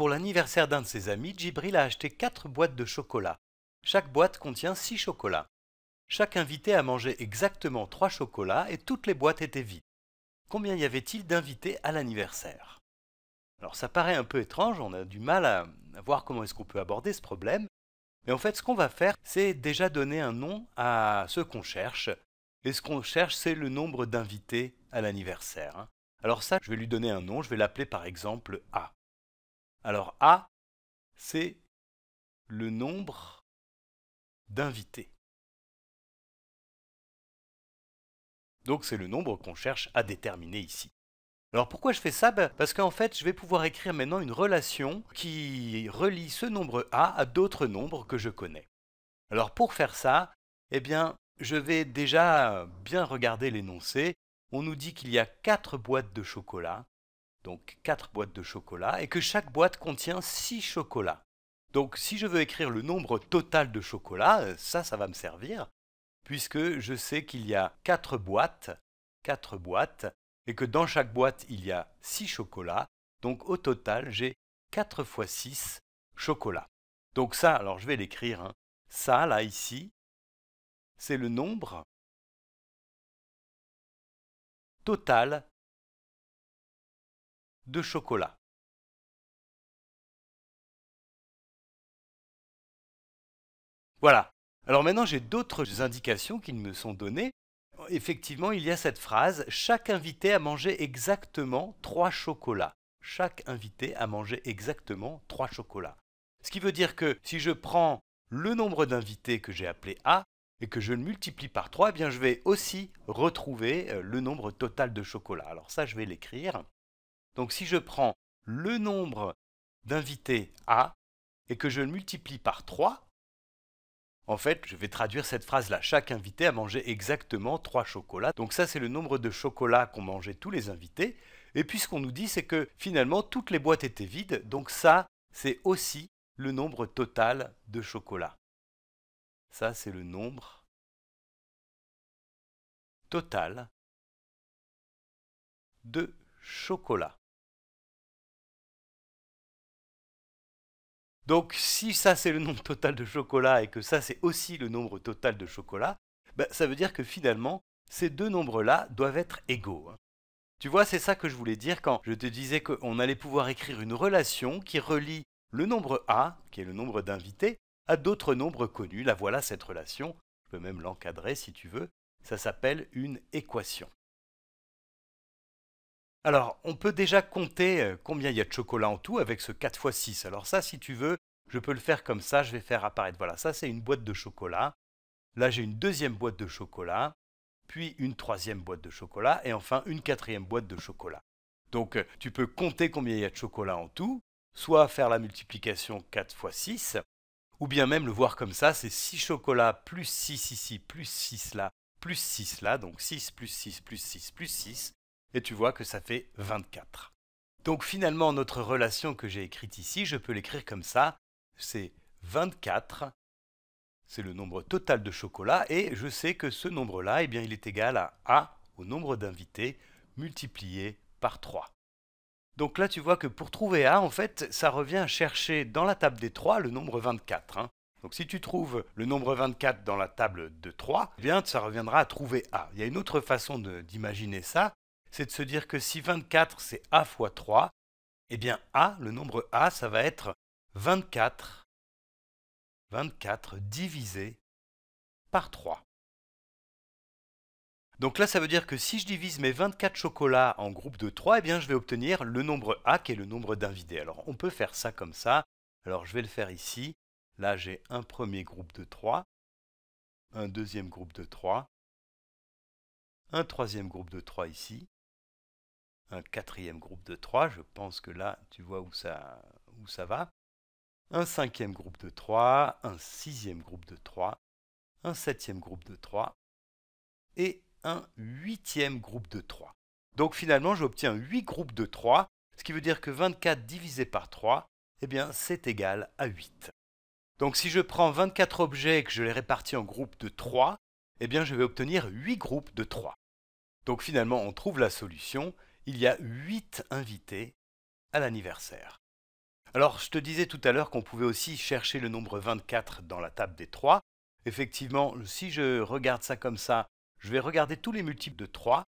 Pour l'anniversaire d'un de ses amis, Djibril a acheté 4 boîtes de chocolat. Chaque boîte contient 6 chocolats. Chaque invité a mangé exactement 3 chocolats et toutes les boîtes étaient vides. Combien y avait-il d'invités à l'anniversaire Alors ça paraît un peu étrange, on a du mal à voir comment est-ce qu'on peut aborder ce problème, mais en fait ce qu'on va faire, c'est déjà donner un nom à ce qu'on cherche, et ce qu'on cherche, c'est le nombre d'invités à l'anniversaire. Hein. Alors ça, je vais lui donner un nom, je vais l'appeler par exemple A. Alors A, c'est le nombre d'invités. Donc c'est le nombre qu'on cherche à déterminer ici. Alors pourquoi je fais ça ben, Parce qu'en fait, je vais pouvoir écrire maintenant une relation qui relie ce nombre A à d'autres nombres que je connais. Alors pour faire ça, eh bien, je vais déjà bien regarder l'énoncé. On nous dit qu'il y a 4 boîtes de chocolat donc 4 boîtes de chocolat, et que chaque boîte contient 6 chocolats. Donc si je veux écrire le nombre total de chocolats, euh, ça, ça va me servir, puisque je sais qu'il y a 4 boîtes, 4 boîtes, et que dans chaque boîte, il y a 6 chocolats, donc au total, j'ai 4 fois 6 chocolats. Donc ça, alors je vais l'écrire, hein. ça, là, ici, c'est le nombre total de chocolat Voilà. Alors maintenant, j'ai d'autres indications qui me sont données. Effectivement, il y a cette phrase chaque invité a mangé exactement trois chocolats. Chaque invité a mangé exactement trois chocolats. Ce qui veut dire que si je prends le nombre d'invités que j'ai appelé A et que je le multiplie par 3, eh bien je vais aussi retrouver euh, le nombre total de chocolats. Alors ça, je vais l'écrire. Donc si je prends le nombre d'invités A et que je le multiplie par 3, en fait, je vais traduire cette phrase-là. Chaque invité a mangé exactement 3 chocolats. Donc ça, c'est le nombre de chocolats qu'ont mangé tous les invités. Et puis ce qu'on nous dit, c'est que finalement, toutes les boîtes étaient vides. Donc ça, c'est aussi le nombre total de chocolats. Ça, c'est le nombre total de chocolats. Donc si ça c'est le nombre total de chocolat, et que ça c'est aussi le nombre total de chocolat, ben, ça veut dire que finalement ces deux nombres-là doivent être égaux. Hein. Tu vois, c'est ça que je voulais dire quand je te disais qu'on allait pouvoir écrire une relation qui relie le nombre A, qui est le nombre d'invités, à d'autres nombres connus. La voilà cette relation. Je peux même l'encadrer si tu veux. Ça s'appelle une équation. Alors, on peut déjà compter euh, combien il y a de chocolat en tout avec ce 4 x 6. Alors ça, si tu veux, je peux le faire comme ça, je vais faire apparaître. Voilà, ça c'est une boîte de chocolat. Là, j'ai une deuxième boîte de chocolat, puis une troisième boîte de chocolat, et enfin une quatrième boîte de chocolat. Donc, euh, tu peux compter combien il y a de chocolat en tout, soit faire la multiplication 4 x 6, ou bien même le voir comme ça, c'est 6 chocolats plus 6 ici, plus 6 là, plus 6 là, donc 6 plus 6 plus 6 plus 6, et tu vois que ça fait 24. Donc finalement, notre relation que j'ai écrite ici, je peux l'écrire comme ça. C'est 24, c'est le nombre total de chocolats, et je sais que ce nombre-là, eh bien, il est égal à A au nombre d'invités multiplié par 3. Donc là, tu vois que pour trouver A, en fait, ça revient à chercher dans la table des 3 le nombre 24. Hein. Donc si tu trouves le nombre 24 dans la table de 3, eh bien ça reviendra à trouver A. Il y a une autre façon d'imaginer ça, c'est de se dire que si 24 c'est A fois 3, et eh bien A, le nombre A, ça va être 24, 24 divisé par 3. Donc là, ça veut dire que si je divise mes 24 chocolats en groupe de 3, et eh bien je vais obtenir le nombre A qui est le nombre d'invités. Alors on peut faire ça comme ça. Alors je vais le faire ici. Là, j'ai un premier groupe de 3, un deuxième groupe de 3, un troisième groupe de 3 ici, un quatrième groupe de 3, je pense que là tu vois où ça, va, un cinquième groupe de 3, un sixième groupe de 3, un septième groupe de 3 et un huitième groupe de 3. Donc finalement j'obtiens 8 groupes de 3, ce qui veut dire que 24 divisé par 3, eh bien c'est égal à 8. Donc si je prends 24 objets et que je les répartis en groupes de 3, eh bien je vais obtenir 8 groupes de 3. Donc finalement on trouve la solution, il y a 8 invités à l'anniversaire. Alors, je te disais tout à l'heure qu'on pouvait aussi chercher le nombre 24 dans la table des 3. Effectivement, si je regarde ça comme ça, je vais regarder tous les multiples de 3.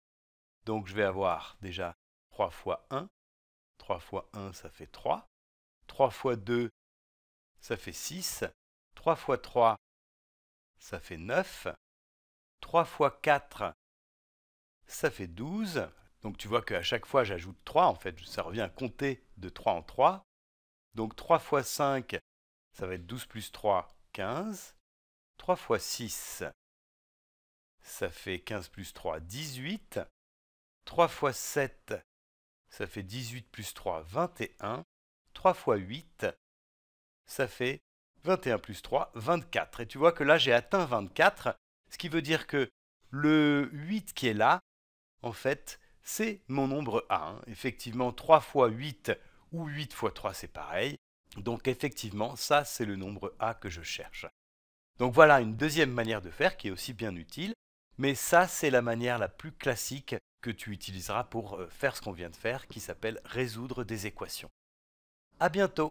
Donc, je vais avoir déjà 3 fois 1. 3 fois 1, ça fait 3. 3 fois 2, ça fait 6. 3 fois 3, ça fait 9. 3 fois 4, ça fait 12. Donc tu vois qu'à chaque fois, j'ajoute 3. En fait, ça revient à compter de 3 en 3. Donc 3 fois 5, ça va être 12 plus 3, 15. 3 fois 6, ça fait 15 plus 3, 18. 3 fois 7, ça fait 18 plus 3, 21. 3 fois 8, ça fait 21 plus 3, 24. Et tu vois que là, j'ai atteint 24, ce qui veut dire que le 8 qui est là, en fait, c'est mon nombre A. Effectivement, 3 fois 8 ou 8 fois 3, c'est pareil. Donc effectivement, ça, c'est le nombre A que je cherche. Donc voilà une deuxième manière de faire qui est aussi bien utile, mais ça, c'est la manière la plus classique que tu utiliseras pour euh, faire ce qu'on vient de faire, qui s'appelle résoudre des équations. À bientôt